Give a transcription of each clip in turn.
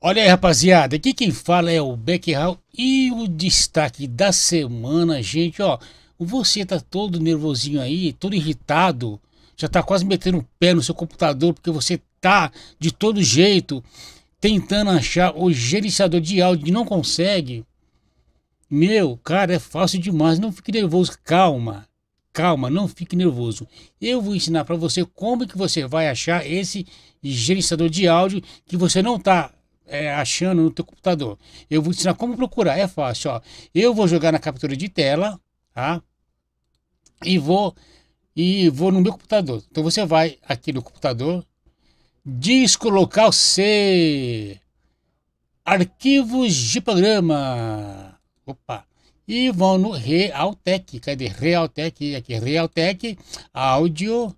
Olha aí, rapaziada, aqui quem fala é o Beckhall e o destaque da semana, gente, ó, você tá todo nervosinho aí, todo irritado, já tá quase metendo o pé no seu computador porque você tá de todo jeito tentando achar o gerenciador de áudio e não consegue. Meu, cara, é fácil demais, não fique nervoso, calma. Calma, não fique nervoso. Eu vou ensinar para você como que você vai achar esse gerenciador de áudio que você não tá é, achando no teu computador. Eu vou ensinar como procurar. É fácil, ó. Eu vou jogar na captura de tela, tá? E vou e vou no meu computador. Então você vai aqui no computador, disco local C, arquivos de programa. Opa. E vão no Realtek. Cadê Realtek? Aqui, Realtek, áudio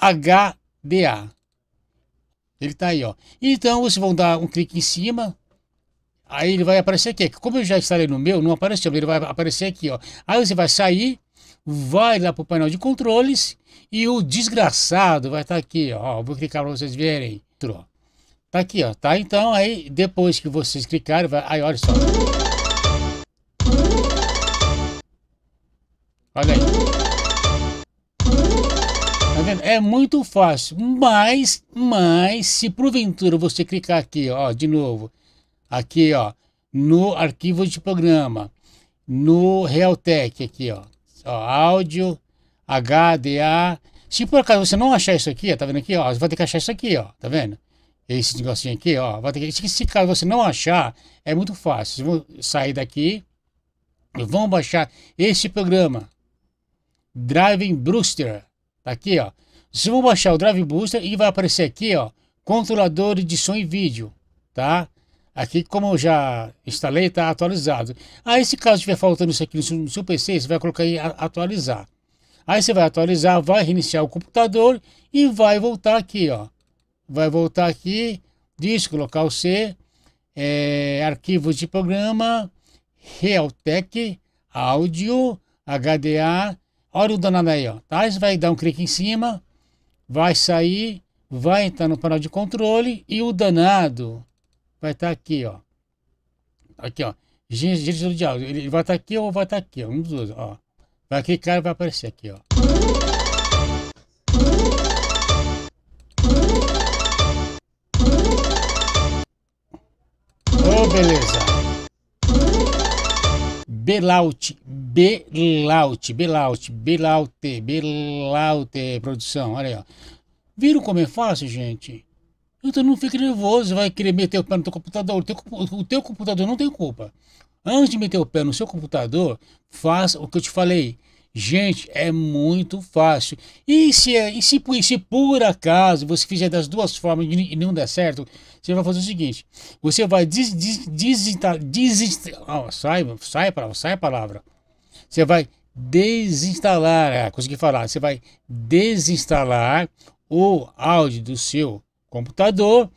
HDA. Ele tá aí, ó. Então vocês vão dar um clique em cima. Aí ele vai aparecer aqui. É como eu já instalei no meu, não apareceu, ele vai aparecer aqui, ó. Aí você vai sair, vai lá pro painel de controles e o desgraçado vai estar tá aqui, ó. Vou clicar para vocês verem. Tá aqui, ó. Tá então aí depois que vocês clicarem, vai... aí olha só. Olha aí. Tá é muito fácil, mas, mas, se porventura você clicar aqui, ó, de novo, aqui, ó, no arquivo de programa, no Realtek, aqui, ó, ó áudio, HDA, se por acaso você não achar isso aqui, ó, tá vendo aqui, ó, você vai ter que achar isso aqui, ó, tá vendo? Esse negocinho aqui, ó, vai ter que, se, se caso você não achar, é muito fácil, vocês vão sair daqui, vão baixar esse programa, Driving Brewster, Tá aqui, ó. Vocês vão baixar o Drive Booster e vai aparecer aqui, ó, controlador de som e vídeo, tá? Aqui, como eu já instalei, tá atualizado. Aí, se caso estiver faltando isso aqui no seu PC, você vai colocar aí atualizar. Aí você vai atualizar, vai reiniciar o computador e vai voltar aqui, ó. Vai voltar aqui, disco local C, é, arquivos de programa, Realtek, áudio, HDA, Olha o aí, ó. Tá? Tais vai dar um clique em cima, vai sair, vai entrar no painel de controle e o danado vai estar tá aqui, ó. Aqui, ó. Diretor de áudio. Ele vai estar tá aqui ou vai estar tá aqui, ó. Um dos dois, ó. Vai clicar e vai aparecer aqui, ó. Oh, beleza. Belaut, Belaut, Belaut, Belaut, Belaut, produção, olha aí, ó. Viram como é fácil, gente? Então não fique nervoso, vai querer meter o pé no teu computador. O teu, o teu computador não tem culpa. Antes de meter o pé no seu computador, faça o que eu te falei. Gente, é muito fácil. E se, e se, e se por acaso você fizer das duas formas e não der certo, você vai fazer o seguinte: você vai des, des, desinstalar. Des, oh, sai, sai, sai a palavra. Você vai desinstalar. É, consegui falar. Você vai desinstalar o áudio do seu computador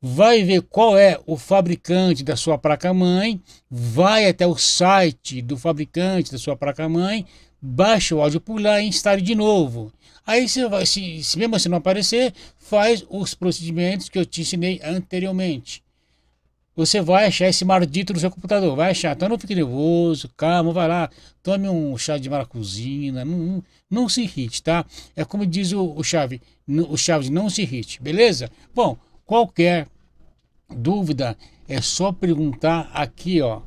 vai ver qual é o fabricante da sua placa-mãe, vai até o site do fabricante da sua placa-mãe, baixa o áudio por lá e instale de novo. Aí você vai, se, se mesmo assim não aparecer, faz os procedimentos que eu te ensinei anteriormente. Você vai achar esse maldito no seu computador, vai achar. Então não fique nervoso, calma, vai lá, tome um chá de maracuzina, não, não, não se irrite, tá? É como diz o, o Chave, o Chaves, não se irrite, beleza? Bom, Qualquer dúvida é só perguntar aqui, ó,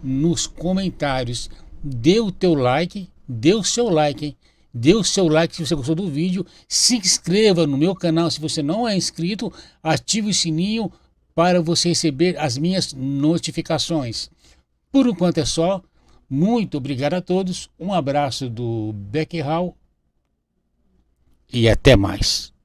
nos comentários. Dê o teu like, dê o seu like, hein? Dê o seu like se você gostou do vídeo, se inscreva no meu canal se você não é inscrito, ative o sininho para você receber as minhas notificações. Por enquanto é só. Muito obrigado a todos. Um abraço do Beck Hall e até mais.